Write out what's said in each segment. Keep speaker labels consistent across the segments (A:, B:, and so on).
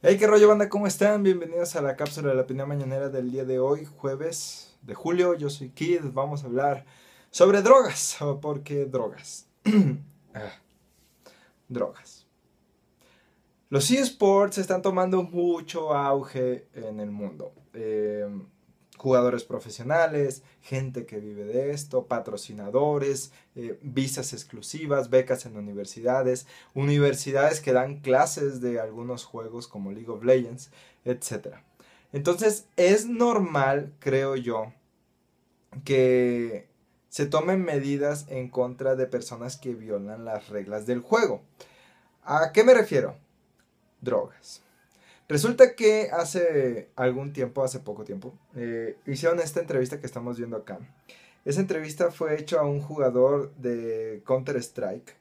A: Hey, qué rollo, banda, ¿cómo están? Bienvenidos a la cápsula de la opinión mañanera del día de hoy, jueves de julio. Yo soy Kid, vamos a hablar sobre drogas. ¿Por qué drogas? Ah, drogas. Los eSports están tomando mucho auge en el mundo. Eh, jugadores profesionales, gente que vive de esto, patrocinadores, eh, visas exclusivas, becas en universidades, universidades que dan clases de algunos juegos como League of Legends, etc. Entonces es normal, creo yo, que se tomen medidas en contra de personas que violan las reglas del juego. ¿A qué me refiero? Drogas. Resulta que hace algún tiempo, hace poco tiempo, eh, hicieron esta entrevista que estamos viendo acá. Esa entrevista fue hecha a un jugador de Counter-Strike.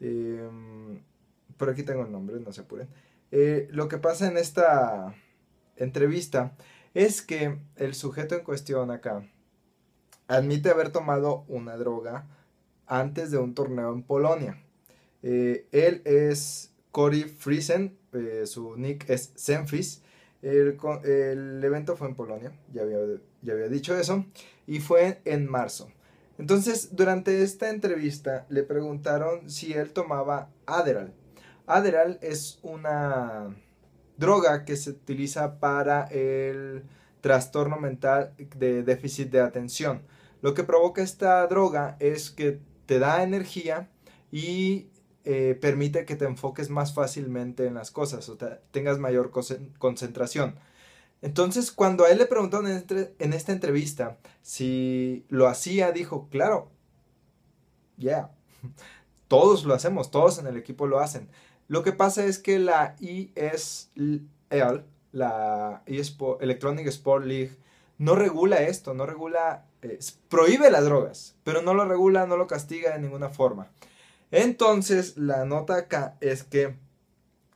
A: Em, por aquí tengo el nombre, no se apuren. Eh, lo que pasa en esta entrevista es que el sujeto en cuestión acá admite haber tomado una droga antes de un torneo en Polonia. Eh, él es Cory Friesen, eh, su nick es Zenfis. El, el, evento fue en Polonia, ya había, ya había dicho eso, y fue en marzo. Entonces, durante esta entrevista le preguntaron si él tomaba Adderall. Adderall es una droga que se utiliza para el trastorno mental de déficit de atención. Lo que provoca esta droga es que te da energía y eh, permite que te enfoques más fácilmente en las cosas, o tengas mayor concentración. Entonces, cuando a él le preguntaron en, esta entrevista si lo hacía, dijo, claro, ya, yeah. todos lo hacemos, todos en el equipo lo hacen. Lo que pasa es que la ESL, la Electronic Sport League, no regula esto, no regula, eh, prohíbe las drogas, pero no lo regula, no lo castiga de ninguna forma. Entonces, la nota acá es que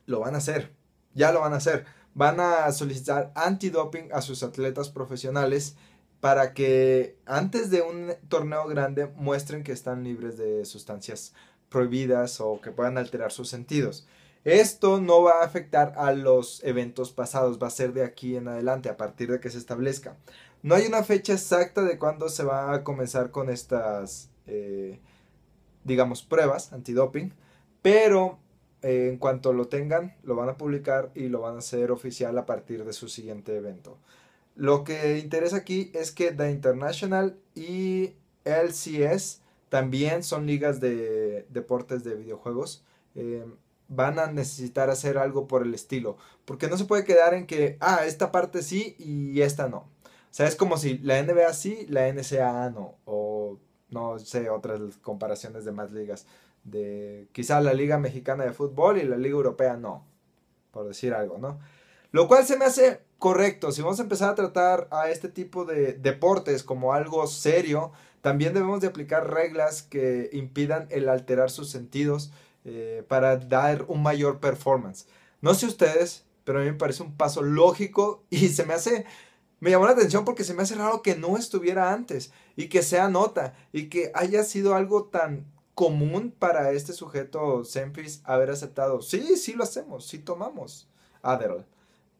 A: lo van a hacer, ya lo van a hacer. Van a solicitar antidoping a sus atletas profesionales para que antes de un torneo grande muestren que están libres de sustancias prohibidas o que puedan alterar sus sentidos. Esto no va a afectar a los eventos pasados, va a ser de aquí en adelante, a partir de que se establezca. No hay una fecha exacta de cuándo se va a comenzar con estas... Eh, digamos, pruebas antidoping, pero eh, en cuanto lo tengan, lo van a publicar y lo van a hacer oficial a partir de su siguiente evento. Lo que interesa aquí es que The International y LCS también son ligas de deportes de videojuegos. Eh, van a necesitar hacer algo por el estilo. Porque no se puede quedar en que, ah, esta parte sí y esta no. O sea, es como si la NBA sí, la NCAA no. O no sé otras comparaciones de más ligas. De quizá la Liga Mexicana de Fútbol y la Liga Europea no, por decir algo, ¿no? Lo cual se me hace correcto. Si vamos a empezar a tratar a este tipo de deportes como algo serio, también debemos de aplicar reglas que impidan el alterar sus sentidos eh, para dar un mayor performance. No sé ustedes, pero a mí me parece un paso lógico y se me hace me llamó la atención porque se me hace raro que no estuviera antes y que sea nota y que haya sido algo tan común para este sujeto Sempis haber aceptado. Sí, sí lo hacemos, sí tomamos ah, Adderall,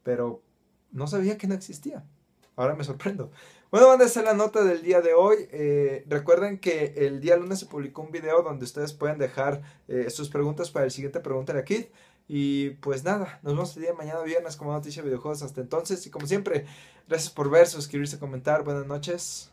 A: pero no sabía que no existía. Ahora me sorprendo. Bueno, van a ser la nota del día de hoy. Eh, recuerden que el día lunes se publicó un video donde ustedes pueden dejar eh, sus preguntas para el siguiente preguntar a aquí y pues nada, nos vemos el día mañana viernes como noticia de videojuegos. Hasta entonces, y como siempre, gracias por ver, suscribirse, comentar. Buenas noches.